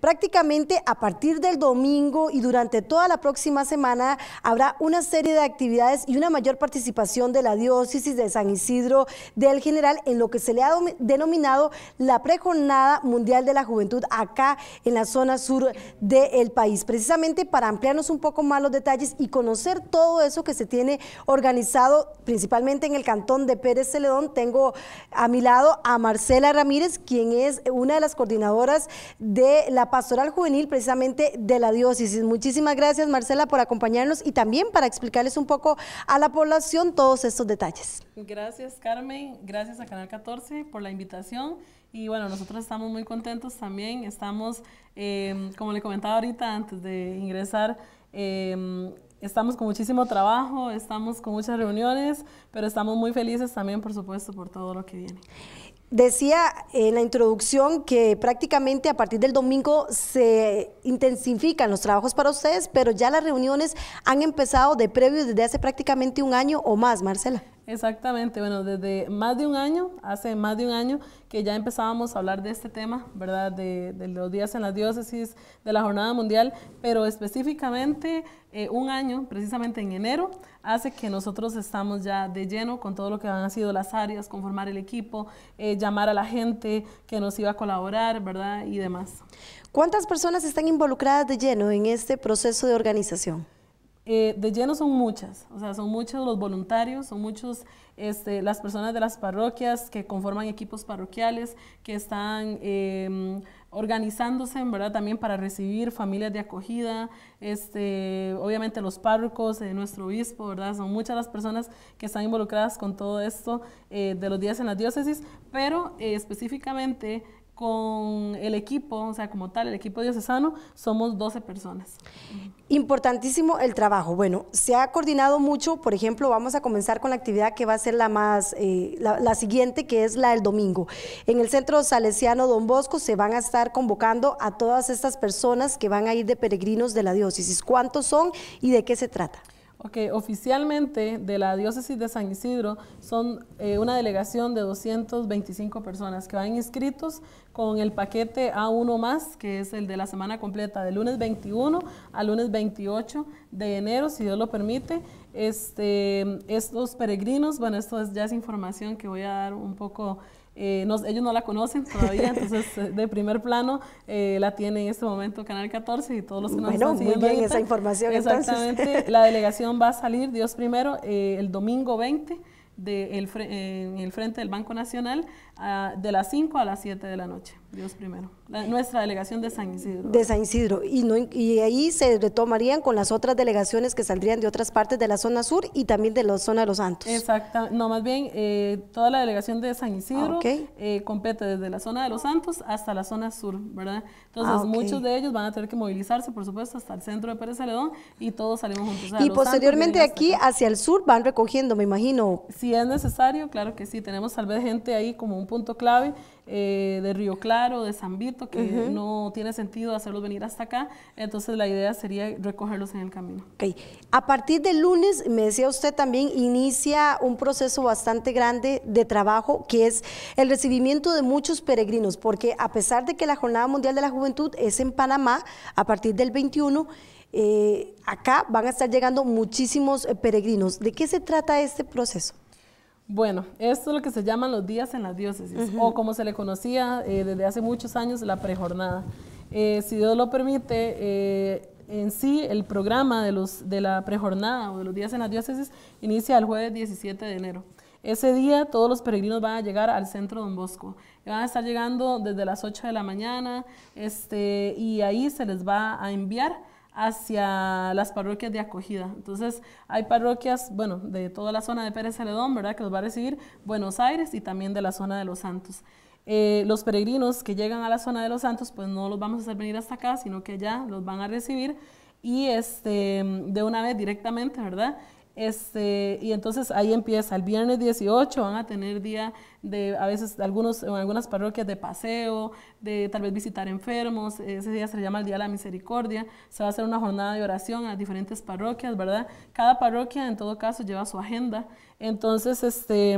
Prácticamente a partir del domingo y durante toda la próxima semana habrá una serie de actividades y una mayor participación de la diócesis de San Isidro del General en lo que se le ha denominado la Prejornada Mundial de la Juventud acá en la zona sur del país. Precisamente para ampliarnos un poco más los detalles y conocer todo eso que se tiene organizado principalmente en el cantón de Pérez Celedón, tengo a mi lado a Marcela Ramírez, quien es una de las coordinadoras de la pastoral juvenil precisamente de la diócesis. Muchísimas gracias Marcela por acompañarnos y también para explicarles un poco a la población todos estos detalles. Gracias Carmen, gracias a Canal 14 por la invitación. Y bueno, nosotros estamos muy contentos también. Estamos, em, como le comentaba ahorita antes de ingresar, em, estamos con muchísimo trabajo, estamos con muchas reuniones, pero estamos muy felices también, por supuesto, por todo lo que viene. Decía en la introducción que prácticamente a partir del domingo se intensifican los trabajos para ustedes, pero ya las reuniones han empezado de previo desde hace prácticamente un año o más, Marcela. Exactamente, bueno, desde más de un año, hace más de un año que ya empezábamos a hablar de este tema, ¿verdad? De, los días en la diócesis, de la jornada mundial, pero específicamente eh, un año, precisamente en enero, hace que nosotros estamos ya de lleno con todo lo que han sido las áreas, conformar el equipo, eh, llamar a la gente que nos iba a colaborar, ¿verdad? Y demás. ¿Cuántas personas están involucradas de lleno en este proceso de organización? Eh, de lleno son muchas, o sea, son muchos los voluntarios, son muchos este, las personas de las parroquias que conforman equipos parroquiales, que están em, organizándose, verdad, también para recibir familias de acogida, este, obviamente los párrocos, de eh, nuestro obispo, ¿verdad? Son muchas las personas que están involucradas con todo esto eh, de los días en la diócesis, pero específicamente con el equipo, o sea, como tal, el equipo diocesano, somos 12 personas. Importantísimo el trabajo. Bueno, se ha coordinado mucho, por ejemplo, vamos a comenzar con la actividad que va a ser la más, eh, la, siguiente, que es la del domingo. En el Centro Salesiano Don Bosco se van a estar convocando a todas estas personas que van a ir de peregrinos de la diócesis. ¿Cuántos son y de qué se trata? Ok, oficialmente de la diócesis de San Isidro son eh, una delegación de 225 personas que van inscritos con el paquete A1 más, que es el de la semana completa, de lunes 21 al lunes 28 de enero, si Dios lo permite. Este, estos peregrinos, bueno, esto es, ya es información que voy a dar un poco eh, ellos no la conocen todavía, entonces eh, de primer plano eh, la tiene en este momento Canal 14 y todos los que nos Muy bien esa información. Exactamente, la delegación va a salir, Dios primero, el domingo 20 de el, en el frente del Banco Nacional ah, de las 5 a las 7 de la noche. Dios primero. nuestra delegación de San Isidro. De San Isidro. Y, no, y ahí se retomarían con las otras delegaciones que saldrían de otras partes de la zona sur y también de la zona de Los Santos. Exacto. No, más bien, eh, toda la delegación de San Isidro ah, eh, compete desde la zona de Los Santos hasta la zona sur, ¿verdad? Entonces, ah, muchos de ellos van a tener que movilizarse, por supuesto, hasta el centro de Pérez Saledón y todos salimos juntos. y posteriormente aquí, hacia el sur, van recogiendo, me imagino. Sí, si es necesario, claro que sí. Tenemos tal vez gente ahí como un punto clave eh, de Río Claro, de San Vito, que no tiene sentido hacerlos venir hasta acá. Entonces la idea sería recogerlos en el camino. Ok. A partir del lunes, me decía usted también, inicia un proceso bastante grande de trabajo, que es el recibimiento de muchos peregrinos, porque a pesar de que la Jornada Mundial de la Juventud es en Panamá, a partir del 21, eh, acá van a estar llegando muchísimos eh, peregrinos. ¿De qué se trata este proceso? Bueno, esto es lo que se llaman los días en las diócesis, o como se le conocía eh, desde hace muchos años, la prejornada. Eh, si Dios lo permite, eh, en sí el programa de, los, de la prejornada o de los días en las diócesis inicia el jueves 17 de enero. Ese día todos los peregrinos van a llegar al centro de Don Bosco. Van a estar llegando desde las 8 de la mañana este, y ahí se les va a enviar hacia las parroquias de acogida. Entonces, hay parroquias, bueno, de toda la zona de Pérez Celedón, ¿verdad? Que los va a recibir Buenos Aires y también de la zona de Los Santos. Eh, los peregrinos que llegan a la zona de Los Santos, pues no los vamos a hacer venir hasta acá, sino que allá los van a recibir y este, de una vez directamente, ¿verdad? Este, y entonces ahí empieza, el viernes 18 van a tener día de, a veces, algunos, en algunas parroquias de paseo, de tal vez visitar enfermos, ese día se llama el Día de la Misericordia, se va a hacer una jornada de oración a diferentes parroquias, ¿verdad? Cada parroquia en todo caso lleva su agenda, entonces, este,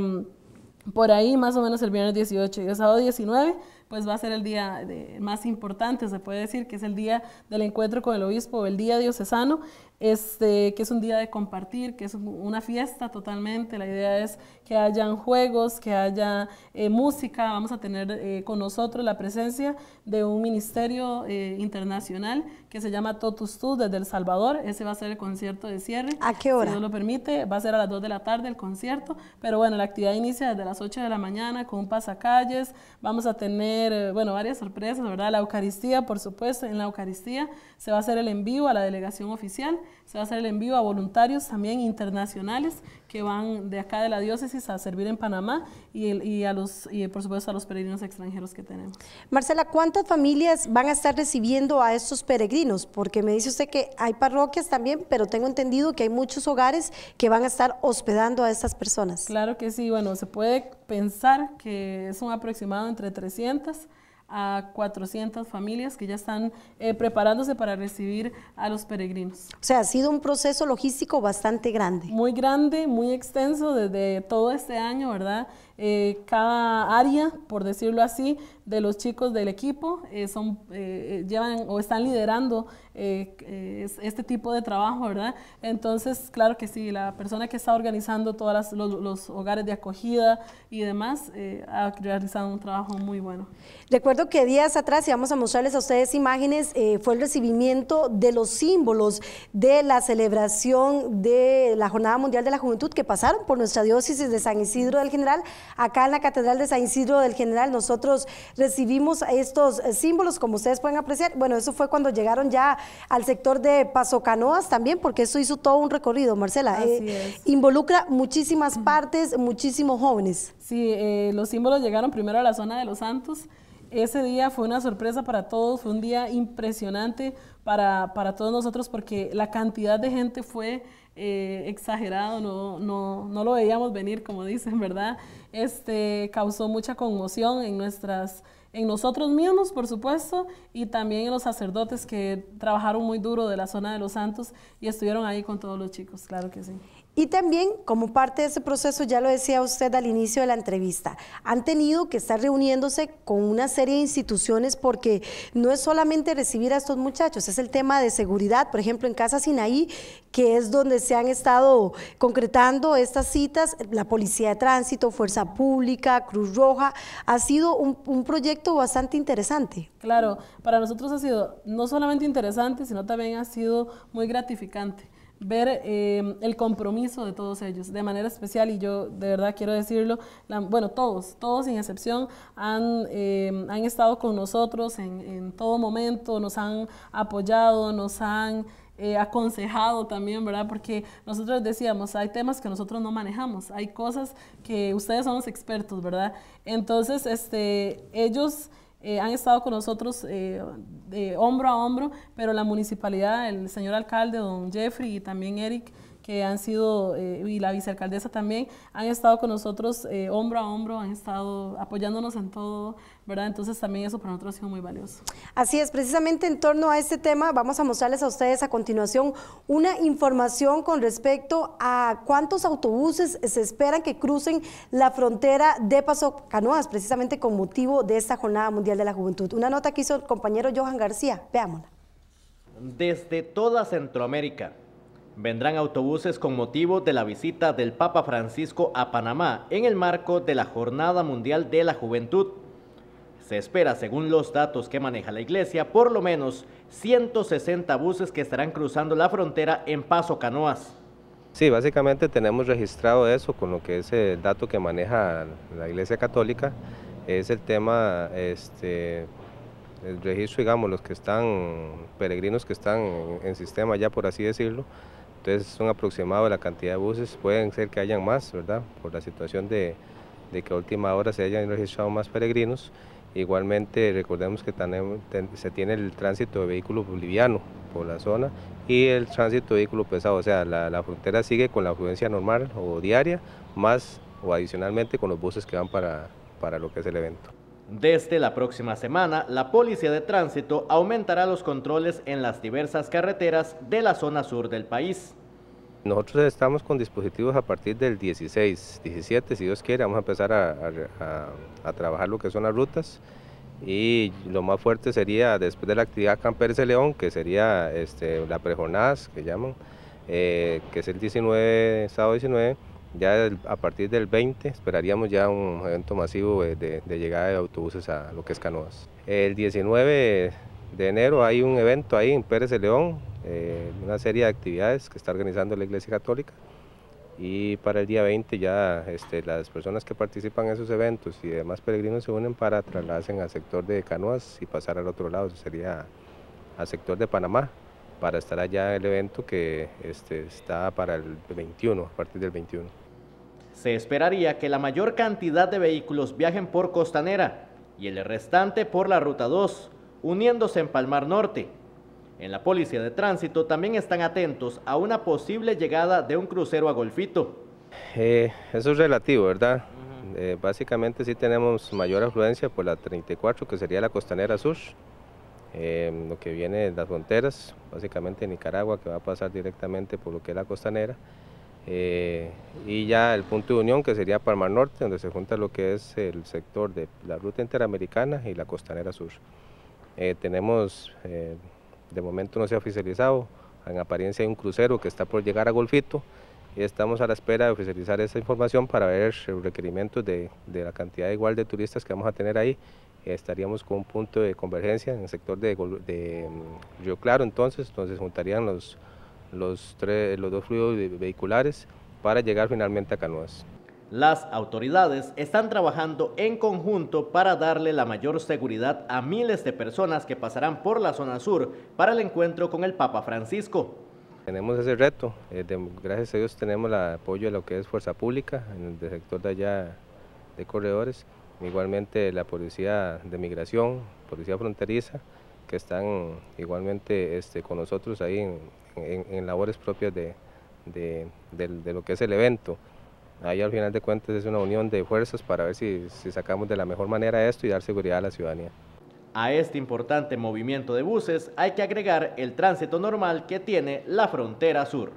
por ahí más o menos el viernes 18 y el sábado 19 pues va a ser el día más importante, se puede decir que es el día del encuentro con el obispo, el día diocesano, este, que es un día de compartir, que es una fiesta totalmente. La idea es que hayan juegos, que haya eh, música. Vamos a tener eh, con nosotros la presencia de un ministerio eh, internacional que se llama Totus Tu desde El Salvador. Ese va a ser el concierto de cierre. ¿A qué hora? Si Dios lo permite, va a ser a las 2 de la tarde el concierto. Pero bueno, la actividad inicia desde las 8 de la mañana con un pasacalles. Vamos a tener, bueno, varias sorpresas, ¿verdad? La Eucaristía, por supuesto. En la Eucaristía se va a hacer el envío a la delegación oficial se va a hacer el envío a voluntarios también internacionales que van de acá de la diócesis a servir en Panamá y, los, y por supuesto a los peregrinos extranjeros que tenemos. Marcela, ¿cuántas familias van a estar recibiendo a estos peregrinos? Porque me dice usted que hay parroquias también, pero tengo entendido que hay muchos hogares que van a estar hospedando a estas personas. Claro que sí, bueno, se puede pensar que es un aproximado entre 300 a 400 familias que ya están eh, preparándose para recibir a los peregrinos. O sea, ha sido un proceso logístico bastante grande. Muy grande, muy extenso desde todo este año, ¿verdad? Eh, cada área, por decirlo así, de los chicos del equipo eh, son, eh, llevan o están liderando este tipo de trabajo, ¿verdad? Entonces, claro que sí, la persona que está organizando todos los, los, hogares de acogida y demás ha realizado un trabajo muy bueno. Recuerdo que días atrás, y vamos a mostrarles a ustedes imágenes, fue el recibimiento de los símbolos de la celebración de la Jornada Mundial de la Juventud que pasaron por nuestra diócesis de San Isidro del General acá en la Catedral de San Isidro del General. Nosotros recibimos estos eh, símbolos, como ustedes pueden apreciar. Bueno, eso fue cuando llegaron ya al sector de Paso Canoas también, porque eso hizo todo un recorrido, Marcela. Eh, involucra muchísimas partes, muchísimos jóvenes. Sí, eh, los símbolos llegaron primero a la zona de Los Santos. Ese día fue una sorpresa para todos, fue un día impresionante para, para todos nosotros porque la cantidad de gente fue eh, exagerado, no, no, no, lo veíamos venir, como dicen, ¿verdad? Este, causó mucha conmoción en, nuestras, en nosotros mismos, por supuesto, y también en los sacerdotes que trabajaron muy duro de la zona de los santos y estuvieron ahí con todos los chicos, claro que sí. Y también, como parte de ese proceso, ya lo decía usted al inicio de la entrevista, han tenido que estar reuniéndose con una serie de instituciones porque no es solamente recibir a estos muchachos, es el tema de seguridad, por ejemplo, en Casa Sinaí, que es donde se han estado concretando estas citas, la Policía de Tránsito, Fuerza Pública, Cruz Roja, ha sido un, un proyecto bastante interesante. Claro, para nosotros ha sido no solamente interesante, sino también ha sido muy gratificante ver em, el compromiso de todos ellos, de manera especial, y yo de verdad quiero decirlo, bueno, todos, todos sin excepción han, em, han estado con nosotros en, todo momento, nos han apoyado, nos han eh, aconsejado también, ¿verdad? Porque nosotros decíamos, hay temas que nosotros no manejamos, hay cosas que ustedes son los expertos, ¿verdad? Entonces, este, ellos... Eh, han estado con nosotros eh, de hombro a hombro, pero la municipalidad, el señor alcalde, don Jeffrey y también Eric, han sido, eh, y la vicealcaldesa también, han estado con nosotros eh, hombro a hombro, han estado apoyándonos en todo, ¿verdad? Entonces también eso para nosotros ha sido muy valioso. Así es, precisamente en torno a este tema vamos a mostrarles a ustedes a continuación una información con respecto a cuántos autobuses se esperan que crucen la frontera de Paso Canoas, precisamente con motivo de esta Jornada Mundial de la Juventud. Una nota que hizo el compañero Johan García, veámosla. Desde toda Centroamérica, Vendrán autobuses con motivo de la visita del Papa Francisco a Panamá en el marco de la Jornada Mundial de la Juventud. Se espera, según los datos que maneja la iglesia, por lo menos 160 buses que estarán cruzando la frontera en Paso Canoas. Sí, básicamente tenemos registrado eso con lo que es el dato que maneja la Iglesia Católica, es el tema, este, el registro, digamos, los que están, peregrinos que están en sistema ya, por así decirlo, entonces es un aproximado de la cantidad de buses, pueden ser que hayan más, ¿verdad? Por la situación de, que a última hora se hayan registrado más peregrinos. Igualmente recordemos que se tiene el tránsito de vehículos liviano por la zona y el tránsito de vehículos pesados, o sea, la, frontera sigue con la afluencia normal o diaria, más o adicionalmente con los buses que van para lo que es el evento. Desde la próxima semana, la Policía de Tránsito aumentará los controles en las diversas carreteras de la zona sur del país. Nosotros estamos con dispositivos a partir del 16, 17, si Dios quiere, vamos a empezar a, trabajar lo que son las rutas y lo más fuerte sería después de la actividad de León, que sería este, la prejonaz que llaman, eh, que es el 19, sábado 19, ya a partir del 20 esperaríamos ya un evento masivo de, llegada de autobuses a lo que es Canoas. El 19 de enero hay un evento ahí en Pérez de León, eh, una serie de actividades que está organizando la Iglesia Católica. Y para el día 20 ya este, las personas que participan en esos eventos y demás peregrinos se unen para trasladarse al sector de Canoas y pasar al otro lado, sería al sector de Panamá para estar allá el evento que este, está para el 21, a partir del 21. Se esperaría que la mayor cantidad de vehículos viajen por Costanera y el restante por la Ruta 2, uniéndose en Palmar Norte. En la Policía de Tránsito también están atentos a una posible llegada de un crucero a Golfito. Eh, eso es relativo, ¿verdad? Eh, básicamente sí tenemos mayor afluencia por la 34, que sería la Costanera Sur, Em, lo que viene de las fronteras, básicamente Nicaragua, que va a pasar directamente por lo que es la costanera, eh, y ya el punto de unión que sería Palmar Norte, donde se junta lo que es el sector de la ruta interamericana y la costanera sur. Eh, tenemos, eh, de momento no se ha oficializado, en apariencia hay un crucero que está por llegar a Golfito, y estamos a la espera de oficializar esa información para ver los requerimientos de, de la cantidad igual de turistas que vamos a tener ahí estaríamos con un punto de convergencia en el sector de, de mm, Río Claro, entonces, entonces juntarían los, los, tres, los dos fluidos vehiculares para llegar finalmente a Canoas. Las autoridades están trabajando en conjunto para darle la mayor seguridad a miles de personas que pasarán por la zona sur para el encuentro con el Papa Francisco. Tenemos ese reto, eh, gracias a Dios tenemos el apoyo de lo que es Fuerza Pública, en el sector de allá de Corredores, igualmente la Policía de Migración, Policía Fronteriza, que están igualmente este, con nosotros ahí en, labores propias de, lo que es el evento. Ahí al final de cuentas es una unión de fuerzas para ver si sacamos de la mejor manera esto y dar seguridad a la ciudadanía. A este importante movimiento de buses hay que agregar el tránsito normal que tiene la frontera sur.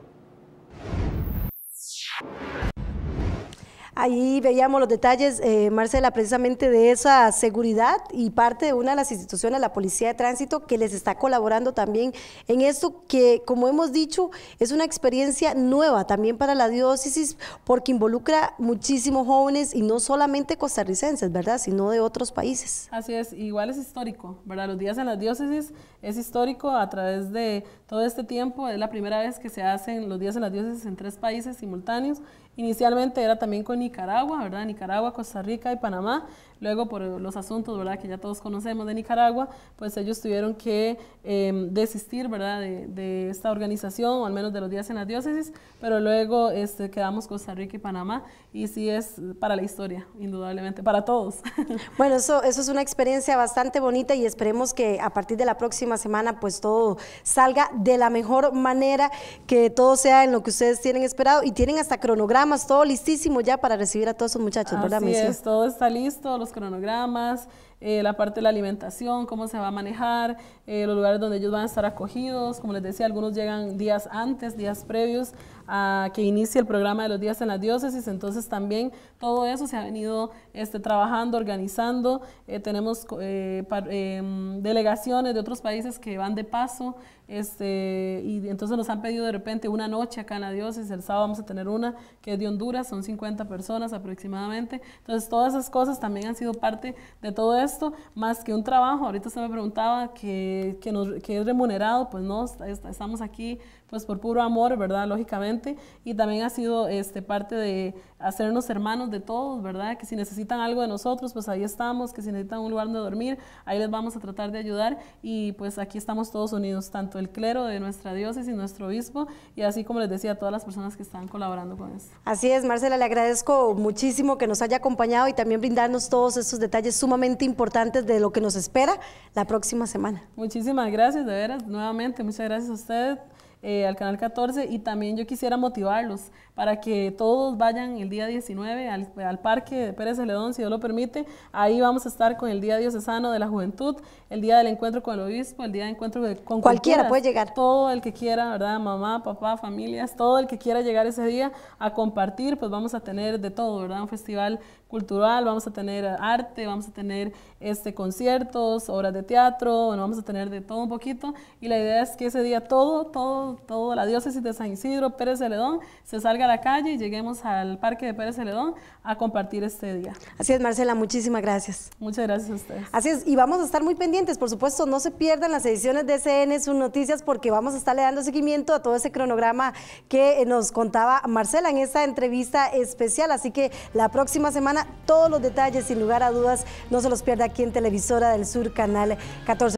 Ahí veíamos los detalles, eh, Marcela, precisamente de esa seguridad y parte de una de las instituciones, la Policía de Tránsito, que les está colaborando también en esto que, como hemos dicho, es una experiencia nueva también para la diócesis porque involucra muchísimos jóvenes y no solamente costarricenses, ¿verdad? Sino de otros países. Así es, igual es histórico, ¿verdad? Los días en las diócesis es histórico a través de todo este tiempo, es la primera vez que se hacen los días en las diócesis en tres países simultáneos Inicialmente era también con Nicaragua, ¿verdad? Nicaragua, Costa Rica y Panamá. Luego, por los asuntos ¿verdad? que ya todos conocemos de Nicaragua, pues ellos tuvieron que em, desistir ¿verdad? De, esta organización, o al menos de los días en la diócesis, pero luego este, quedamos Costa Rica y Panamá, y sí es para la historia, indudablemente, para todos. Bueno, eso, eso es una experiencia bastante bonita y esperemos que a partir de la próxima semana, pues todo salga de la mejor manera, que todo sea en lo que ustedes tienen esperado y tienen hasta cronogramas, todo listísimo ya para recibir a todos esos muchachos, ¿verdad? Así es, todo está listo, cronogramas, eh, la parte de la alimentación, cómo se va a manejar, eh, los lugares donde ellos van a estar acogidos. Como les decía, algunos llegan días antes, días previos a que inicie el programa de los días en la diócesis. Entonces también todo eso se ha venido este, trabajando, organizando. Eh, tenemos delegaciones de otros países que van de paso. Este, y entonces nos han pedido de repente una noche acá en la diócesis, el sábado vamos a tener una que es de Honduras, son 50 personas aproximadamente. Entonces todas esas cosas también han sido parte de todo esto más que un trabajo. Ahorita se me preguntaba que, nos, es remunerado, pues no, estamos aquí pues por puro amor, ¿verdad? Lógicamente. Y también ha sido este, parte de hacernos hermanos de todos, ¿verdad? Que si necesitan algo de nosotros, pues ahí estamos, que si necesitan un lugar donde dormir, ahí les vamos a tratar de ayudar. Y pues aquí estamos todos unidos, tanto el clero de nuestra diócesis y nuestro obispo, y así como les decía, a todas las personas que están colaborando con esto. Así es, Marcela, le agradezco muchísimo que nos haya acompañado y también brindarnos todos estos detalles sumamente importantes importantes de lo que nos espera la próxima semana. Muchísimas gracias, de veras, nuevamente, muchas gracias a ustedes. Eh, al canal 14 y también yo quisiera motivarlos para que todos vayan el día 19 al, al, parque de Pérez ledón si Dios lo permite. Ahí vamos a estar con el Día Diocesano de la Juventud, el Día del Encuentro con el Obispo, el Día de Encuentro con Cualquiera puede llegar. Todo el que quiera, ¿verdad? Mamá, papá, familias, todo el que quiera llegar ese día a compartir, pues vamos a tener de todo, ¿verdad? Un festival cultural, vamos a tener arte, vamos a tener este, conciertos, obras de teatro, bueno, vamos a tener de todo un poquito. Y la idea es que ese día todo, todo, toda la diócesis de San Isidro, Pérez Celedón, se salga a la calle y lleguemos al Parque de Pérez Celedón a compartir este día. Así es, Marcela, muchísimas gracias. Muchas gracias a ustedes. Así es, y vamos a estar muy pendientes, por supuesto, no se pierdan las ediciones de CN Sus Noticias porque vamos a estarle dando seguimiento a todo ese cronograma que nos contaba Marcela en esta entrevista especial. Así que la próxima semana todos los detalles, sin lugar a dudas, no se los pierda aquí en Televisora del Sur, Canal 14.